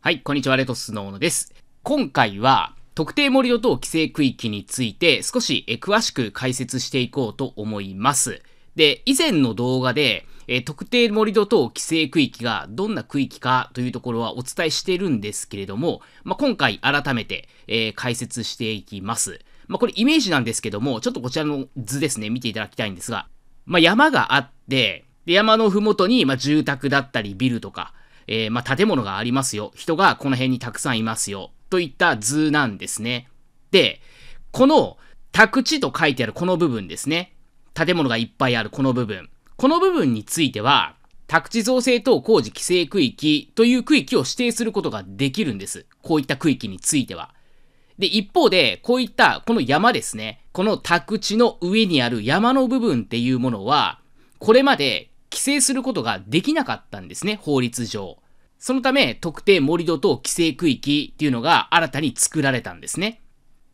はい、こんにちは、レトスの小野です。今回は、特定盛土等規制区域について少し詳しく解説していこうと思います。で、以前の動画で、え特定盛土等規制区域がどんな区域かというところはお伝えしてるんですけれども、まあ、今回改めて、えー、解説していきます。まあ、これイメージなんですけども、ちょっとこちらの図ですね、見ていただきたいんですが、まあ、山があって、で、山のふもとに、まあ、住宅だったりビルとか、えー、まあ、建物がありますよ。人がこの辺にたくさんいますよ。といった図なんですね。で、この宅地と書いてあるこの部分ですね。建物がいっぱいあるこの部分。この部分については、宅地造成等工事規制区域という区域を指定することができるんです。こういった区域については。で、一方で、こういったこの山ですね、この宅地の上にある山の部分っていうものは、これまで規制することができなかったんですね、法律上。そのため、特定盛土等規制区域っていうのが新たに作られたんですね。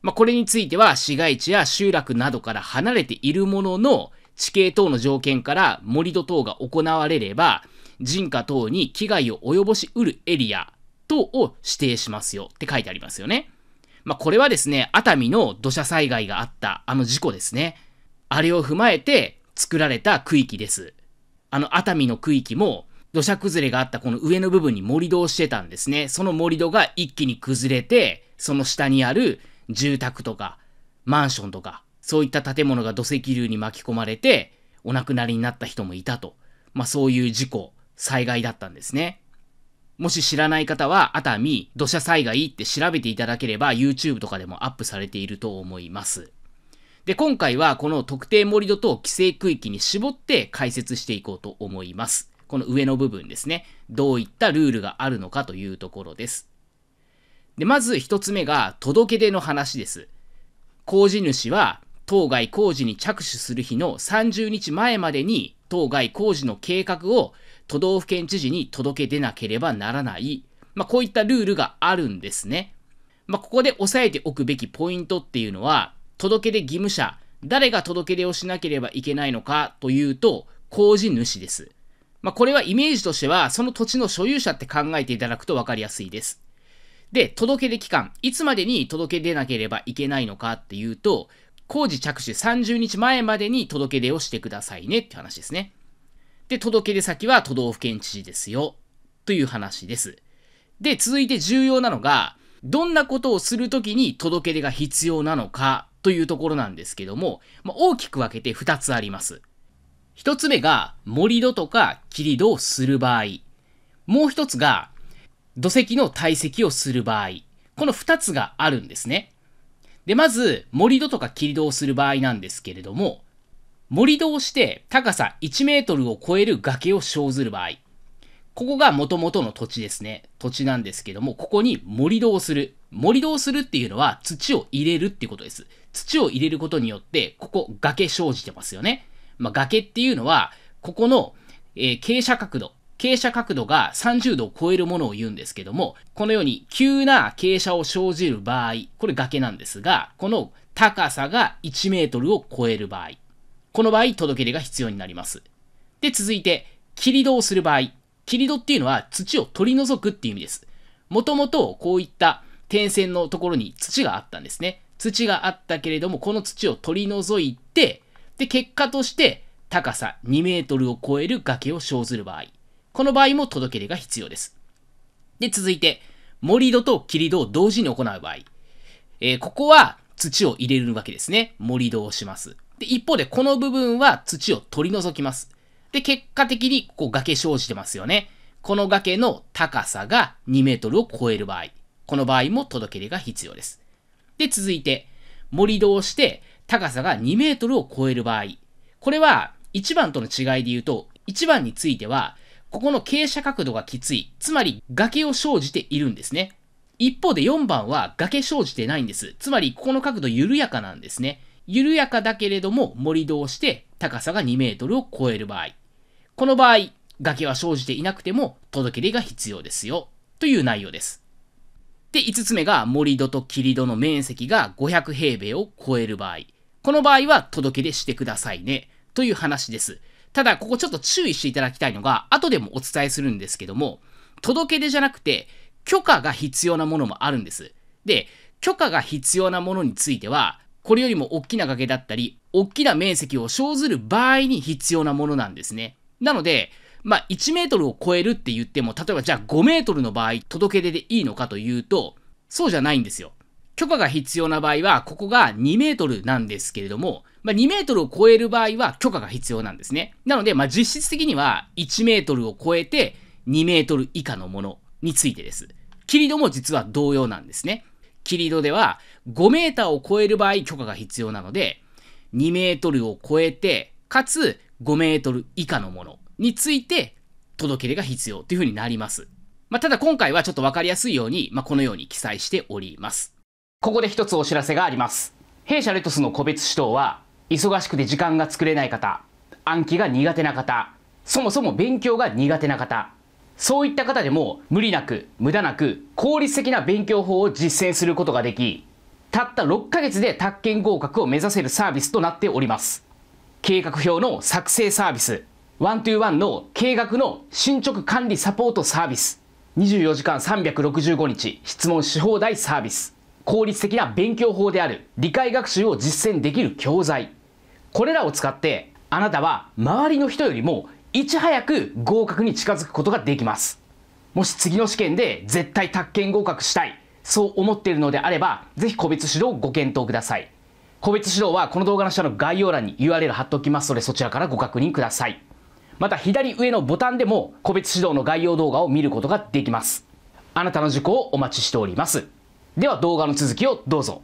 まあ、これについては、市街地や集落などから離れているものの、地形等の条件から盛土等が行われれば、人家等に危害を及ぼしうるエリア等を指定しますよって書いてありますよね。まあ、これはですね、熱海の土砂災害があったあの事故ですね。あれを踏まえて作られた区域です。あの熱海の区域も土砂崩れがあったこの上の部分に盛り土をしてたんですね。その盛り土が一気に崩れて、その下にある住宅とかマンションとか、そういった建物が土石流に巻き込まれて、お亡くなりになった人もいたと。まあそういう事故、災害だったんですね。もし知らない方は、熱海土砂災害って調べていただければ YouTube とかでもアップされていると思います。で、今回はこの特定盛土と規制区域に絞って解説していこうと思います。この上の部分ですね。どういったルールがあるのかというところです。で、まず一つ目が届け出の話です。工事主は当該工事に着手する日の30日前までに当該工事の計画を都道府県知事に届け出なければならない、まあ、こういったルールがあるんですね。まあ、ここで押さえておくべきポイントっていうのは、届け出義務者、誰が届け出をしなければいけないのかというと、工事主です。まあ、これはイメージとしては、その土地の所有者って考えていただくと分かりやすいです。で、届け出期間、いつまでに届け出なければいけないのかっていうと、工事着手30日前までに届け出をしてくださいねって話ですね。で、届け出先は都道府県知事ですよ。という話です。で、続いて重要なのが、どんなことをするときに届け出が必要なのかというところなんですけども、まあ、大きく分けて2つあります。1つ目が盛土とか切り土をする場合。もう1つが土石の堆積をする場合。この2つがあるんですね。で、まず、盛土とか切り土をする場合なんですけれども、盛り土をして高さ1メートルを超える崖を生ずる場合、ここが元々の土地ですね。土地なんですけども、ここに盛り土をする。盛り土をするっていうのは土を入れるってことです。土を入れることによって、ここ崖生じてますよね。まあ、崖っていうのは、ここの、えー、傾斜角度、傾斜角度が30度を超えるものを言うんですけども、このように急な傾斜を生じる場合、これ崖なんですが、この高さが1メートルを超える場合。この場合、届け出が必要になります。で、続いて、切り戸をする場合。切り戸っていうのは土を取り除くっていう意味です。もともとこういった点線のところに土があったんですね。土があったけれども、この土を取り除いて、で、結果として高さ2メートルを超える崖を生ずる場合。この場合も届け出が必要です。で、続いて、盛り土と切り土を同時に行う場合。えー、ここは土を入れるわけですね。盛り土をします。で、一方でこの部分は土を取り除きます。で、結果的にこう崖生じてますよね。この崖の高さが2メートルを超える場合、この場合も届け出が必要です。で、続いて、盛り土をして高さが2メートルを超える場合、これは1番との違いで言うと、1番については、ここの傾斜角度がきつい、つまり崖を生じているんですね。一方で4番は崖生じてないんです。つまりここの角度緩やかなんですね。緩やかだけれども盛り土をして高さが2メートルを超える場合。この場合、崖は生じていなくても届け出が必要ですよ。という内容です。で、5つ目が盛り土と切り土の面積が500平米を超える場合。この場合は届け出してくださいね。という話です。ただ、ここちょっと注意していただきたいのが、後でもお伝えするんですけども、届け出じゃなくて、許可が必要なものもあるんです。で、許可が必要なものについては、これよりも大きな崖だったり、大きな面積を生ずる場合に必要なものなんですね。なので、まあ、1メートルを超えるって言っても、例えばじゃあ5メートルの場合、届け出でいいのかというと、そうじゃないんですよ。許可が必要な場合は、ここが2メートルなんですけれども、まあ、2メートルを超える場合は許可が必要なんですね。なので、まあ、実質的には1メートルを超えて2メートル以下のものについてです。キリドも実は同様なんですね。霧戸では5メーターを超える場合許可が必要なので、2メートルを超えて、かつ5メートル以下のものについて届け出が必要というふうになります。まあ、ただ今回はちょっとわかりやすいように、まあ、このように記載しております。ここで一つお知らせがあります。弊社レトスの個別指導は、忙しくて時間が作れない方、暗記が苦手な方、そもそも勉強が苦手な方、そういった方でも無理なく無駄なく効率的な勉強法を実践することができ、たった6ヶ月で宅建合格を目指せるサービスとなっております。計画表の作成サービス、ワントゥーワンの計画の進捗管理サポートサービス、24時間365日質問し放題サービス、効率的な勉強法である理解学習を実践できる教材、これらを使ってあなたは周りの人よりもいち早く合格に近づくことができます。もし次の試験で絶対宅建合格したい、そう思っているのであれば、ぜひ個別指導をご検討ください。個別指導はこの動画の下の概要欄に URL 貼っておきますので、そちらからご確認ください。また左上のボタンでも個別指導の概要動画を見ることができます。あなたの事故をお待ちしております。では動画の続きをどうぞ。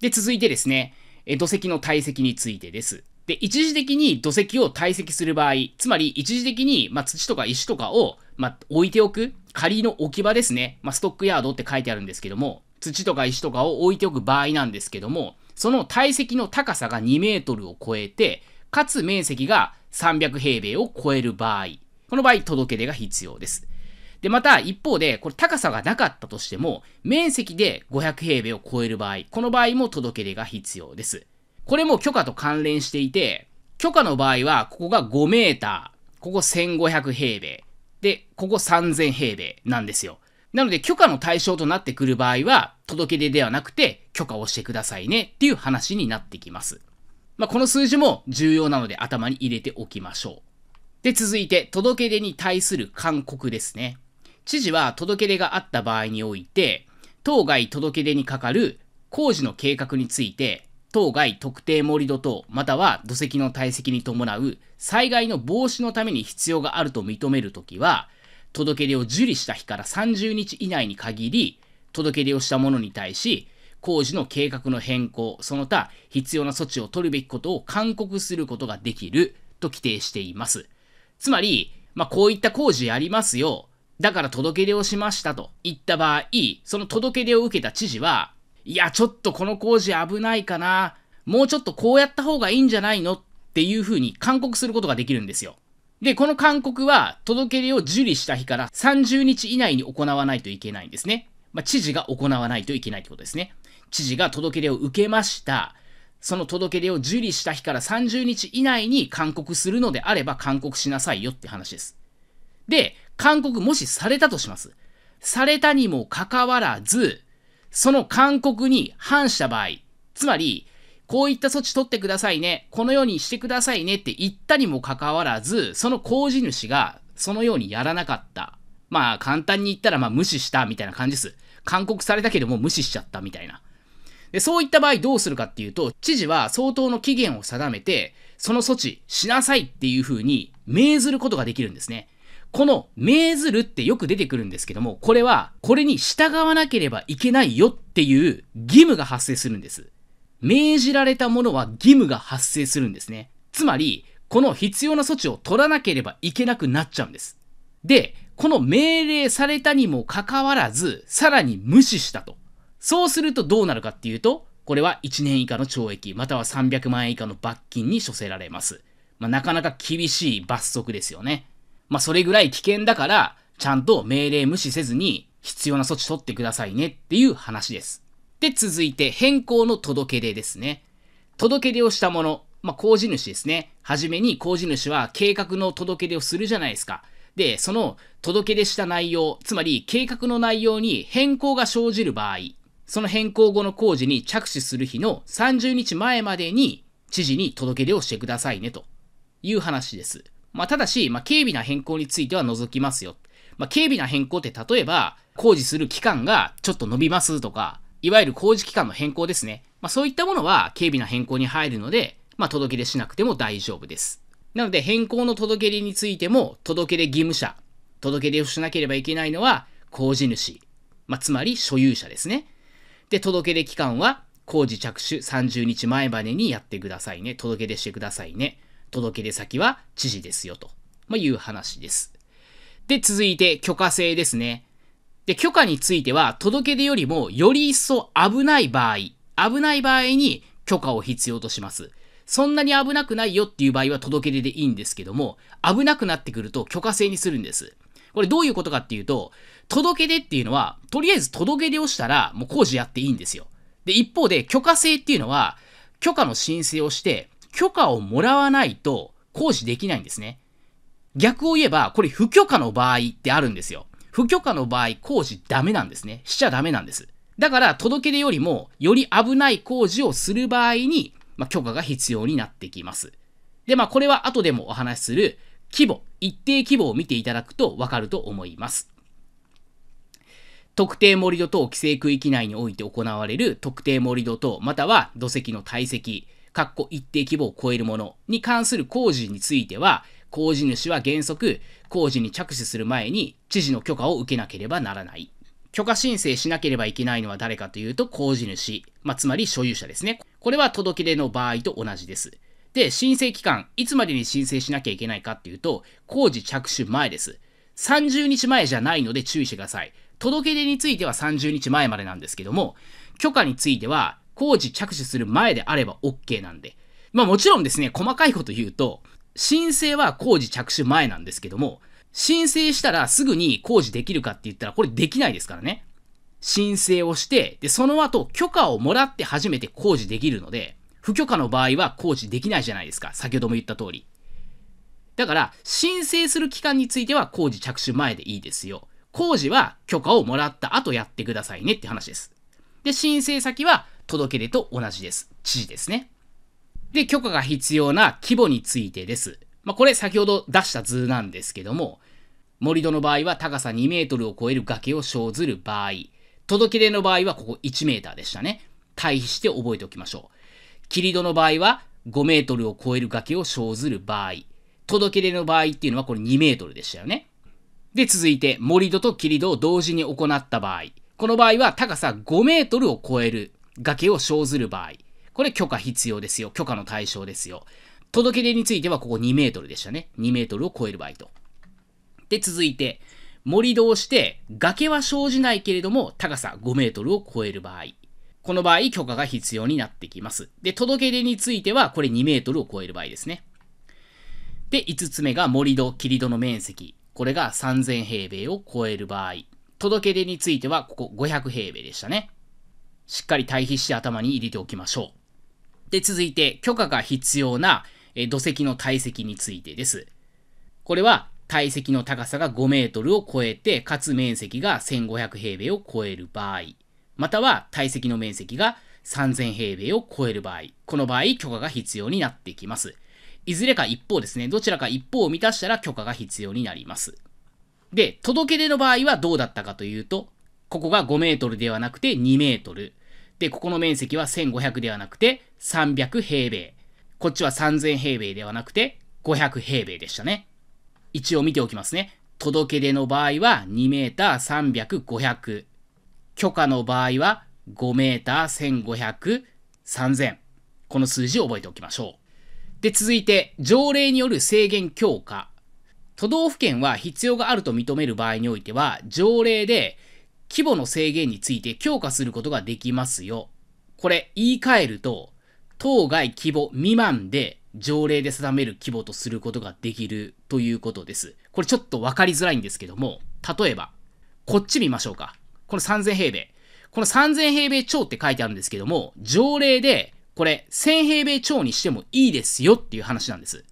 で、続いてですね、土石の堆積についてです。で、一時的に土石を堆積する場合、つまり一時的に、まあ、土とか石とかを、まあ、置いておく、仮の置き場ですね。まあ、ストックヤードって書いてあるんですけども、土とか石とかを置いておく場合なんですけども、その堆積の高さが2メートルを超えて、かつ面積が300平米を超える場合、この場合届け出が必要です。で、また一方で、これ高さがなかったとしても、面積で500平米を超える場合、この場合も届け出が必要です。これも許可と関連していて、許可の場合は、ここが5メーター、ここ1500平米、で、ここ3000平米なんですよ。なので、許可の対象となってくる場合は、届け出ではなくて、許可をしてくださいねっていう話になってきます。まあ、この数字も重要なので頭に入れておきましょう。で、続いて、届け出に対する勧告ですね。知事は届け出があった場合において、当該届け出にかかる工事の計画について、当該特定盛土等、または土石の堆積に伴う災害の防止のために必要があると認めるときは、届け出を受理した日から30日以内に限り、届け出をした者に対し、工事の計画の変更、その他必要な措置を取るべきことを勧告することができると規定しています。つまり、まあ、こういった工事やりますよ。だから届け出をしましたと言った場合、その届け出を受けた知事は、いや、ちょっとこの工事危ないかな、もうちょっとこうやった方がいいんじゃないのっていう風に勧告することができるんですよ。で、この勧告は届け出を受理した日から30日以内に行わないといけないんですね。まあ、知事が行わないといけないってことですね。知事が届け出を受けました。その届け出を受理した日から30日以内に勧告するのであれば勧告しなさいよって話です。で、勧告もしされたとします。されたにもかかわらず、その勧告に反した場合、つまり、こういった措置取ってくださいね、このようにしてくださいねって言ったにもかかわらず、その工事主がそのようにやらなかった。まあ、簡単に言ったら、まあ、無視したみたいな感じです。勧告されたけども無視しちゃったみたいな。で、そういった場合どうするかっていうと、知事は相当の期限を定めて、その措置しなさいっていうふうに命ずることができるんですね。この命ずるってよく出てくるんですけども、これは、これに従わなければいけないよっていう義務が発生するんです。命じられたものは義務が発生するんですね。つまり、この必要な措置を取らなければいけなくなっちゃうんです。で、この命令されたにもかかわらず、さらに無視したと。そうするとどうなるかっていうと、これは1年以下の懲役、または300万円以下の罰金に処せられます。まあ、なかなか厳しい罰則ですよね。まあ、それぐらい危険だから、ちゃんと命令無視せずに必要な措置取ってくださいねっていう話です。で、続いて変更の届け出ですね。届け出をしたもの、まあ、工事主ですね。はじめに工事主は計画の届け出をするじゃないですか。で、その届け出した内容、つまり計画の内容に変更が生じる場合、その変更後の工事に着手する日の30日前までに知事に届け出をしてくださいねという話です。まあ、ただし、まあ、軽微な変更については除きますよ。まあ、軽微な変更って例えば、工事する期間がちょっと伸びますとか、いわゆる工事期間の変更ですね。まあ、そういったものは軽微な変更に入るので、まあ、届け出しなくても大丈夫です。なので、変更の届け出についても、届け出義務者、届け出をしなければいけないのは、工事主、まあ、つまり所有者ですね。で、届け出期間は、工事着手30日前までにやってくださいね。届け出してくださいね。届け出先は知事ですよと、まあ、いう話です。で、続いて許可制ですね。で、許可については届け出よりもより一層危ない場合、危ない場合に許可を必要とします。そんなに危なくないよっていう場合は届け出でいいんですけども、危なくなってくると許可制にするんです。これどういうことかっていうと、届け出っていうのは、とりあえず届け出をしたらもう工事やっていいんですよ。で、一方で許可制っていうのは、許可の申請をして、許可をもらわないと行使できないんですね。逆を言えば、これ不許可の場合ってあるんですよ。不許可の場合、工事ダメなんですね。しちゃダメなんです。だから、届け出よりも、より危ない工事をする場合に、まあ、許可が必要になってきます。で、まあ、これは後でもお話しする、規模、一定規模を見ていただくとわかると思います。特定盛土等規制区域内において行われる特定盛土等、または土石の堆積、かっこ一定規模を超えるものに関する工事については、工事主は原則、工事に着手する前に知事の許可を受けなければならない。許可申請しなければいけないのは誰かというと、工事主、まあ、つまり所有者ですね。これは届け出の場合と同じです。で、申請期間、いつまでに申請しなきゃいけないかっていうと、工事着手前です。30日前じゃないので注意してください。届け出については30日前までなんですけども、許可については工事着手する前であれば OK なんで。まあもちろんですね、細かいこと言うと、申請は工事着手前なんですけども、申請したらすぐに工事できるかって言ったらこれできないですからね。申請をして、で、その後許可をもらって初めて工事できるので、不許可の場合は工事できないじゃないですか。先ほども言った通り。だから、申請する期間については工事着手前でいいですよ。工事は許可をもらった後やってくださいねって話です。で、申請先は届け出と同じです。知事ですね。で、許可が必要な規模についてです。まあ、これ先ほど出した図なんですけども、盛土の場合は高さ2メートルを超える崖を生ずる場合、届け出の場合はここ1メーターでしたね。対比して覚えておきましょう。切り戸の場合は5メートルを超える崖を生ずる場合、届け出の場合っていうのはこれ2メートルでしたよね。で、続いて、盛り土と切りを同時に行った場合。この場合は高さ5メートルを超える崖を生ずる場合、これ許可必要ですよ。許可の対象ですよ。届け出についてはここ2メートルでしたね。2メートルを超える場合と。で、続いて、盛り土をして崖は生じないけれども高さ5メートルを超える場合。この場合、許可が必要になってきます。で、届け出については、これ2メートルを超える場合ですね。で、5つ目が盛り土、切り土の面積。これが3000平米を超える場合。届け出については、ここ500平米でしたね。しっかり対比して頭に入れておきましょう。で、続いて、許可が必要な土石の体積についてです。これは、体積の高さが5メートルを超えて、かつ面積が1500平米を超える場合、または体積の面積が3000平米を超える場合、この場合、許可が必要になってきます。いずれか一方ですね、どちらか一方を満たしたら許可が必要になります。で、届け出の場合はどうだったかというと、ここが5メートルではなくて2メートル。で、ここの面積は1500ではなくて300平米。こっちは3000平米ではなくて500平米でしたね。一応見ておきますね。届け出の場合は2メーター300、500。許可の場合は5メーター1500、3000。この数字を覚えておきましょう。で、続いて、条例による制限強化。都道府県は必要があると認める場合においては、条例で規模の制限について強化することができますよ。これ、言い換えると、当該規模未満で条例で定める規模とすることができるということです。これちょっと分かりづらいんですけども、例えば、こっち見ましょうか。この3000平米。この3000平米超って書いてあるんですけども、条例でこれ1000平米超にしてもいいですよっていう話なんです。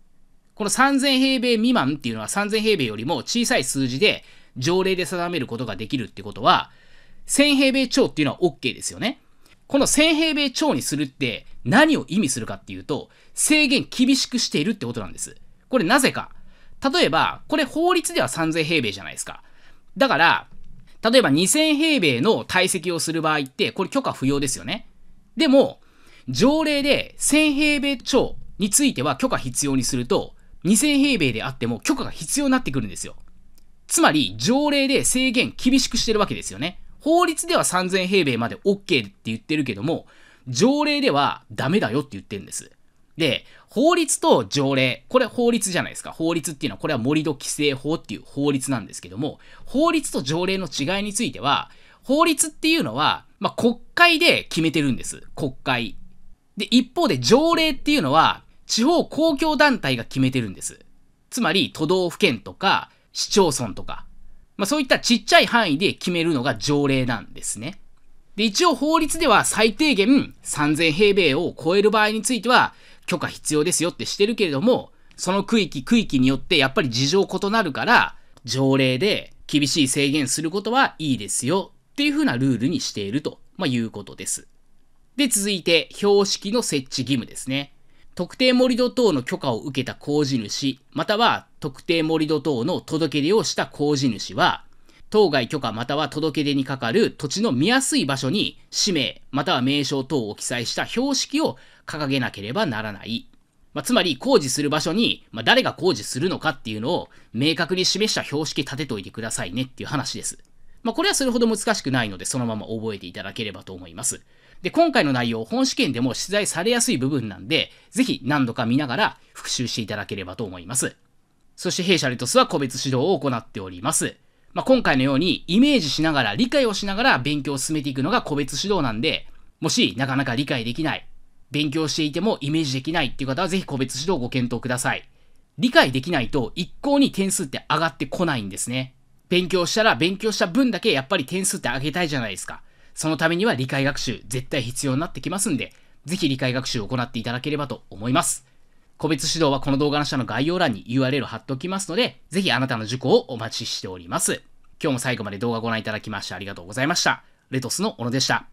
この3000平米未満っていうのは3000平米よりも小さい数字で条例で定めることができるってことは、1000平米超っていうのは OK ですよね。この1000平米超にするって何を意味するかっていうと、制限厳しくしているってことなんです。これなぜか。例えば、これ法律では3000平米じゃないですか。だから、例えば2000平米の体積をする場合って、これ許可不要ですよね。でも、条例で1000平米超については許可必要にすると、2000平米であっても許可が必要になってくるんですよ。つまり、条例で制限厳しくしてるわけですよね。法律では3000平米まで OK って言ってるけども、条例ではダメだよって言ってるんです。で、法律と条例、これ法律じゃないですか。法律っていうのは、これは盛土規制法っていう法律なんですけども、法律と条例の違いについては、法律っていうのは、まあ、国会で決めてるんです。国会。で、一方で条例っていうのは、地方公共団体が決めてるんです。つまり、都道府県とか、市町村とか、まあ、そういったちっちゃい範囲で決めるのが条例なんですね。で、一応法律では最低限3000平米を超える場合については許可必要ですよってしてるけれども、その区域区域によってやっぱり事情異なるから、条例で厳しい制限することはいいですよっていうふうなルールにしていると、まあ、いうことです。で、続いて標識の設置義務ですね。特定盛土等の許可を受けた工事主、または特定盛土等の届け出をした工事主は、当該許可または届け出にかかる土地の見やすい場所に氏名または名称等を記載した標識を掲げなければならない。まあ、つまり工事する場所に、まあ、誰が工事するのかっていうのを明確に示した標識立てといてくださいねっていう話です。まあ、これはそれほど難しくないのでそのまま覚えていただければと思います。で、今回の内容、本試験でも出題されやすい部分なんで、ぜひ何度か見ながら復習していただければと思います。そして弊社レトスは個別指導を行っております。まあ、今回のようにイメージしながら、理解をしながら勉強を進めていくのが個別指導なんで、もしなかなか理解できない、勉強していてもイメージできないっていう方はぜひ個別指導をご検討ください。理解できないと一向に点数って上がってこないんですね。勉強したら勉強した分だけやっぱり点数って上げたいじゃないですか。そのためには理解学習絶対必要になってきますんで、ぜひ理解学習を行っていただければと思います。個別指導はこの動画の下の概要欄に URL を貼っておきますので、ぜひあなたの受講をお待ちしております。今日も最後まで動画をご覧いただきましてありがとうございました。レトスの小野でした。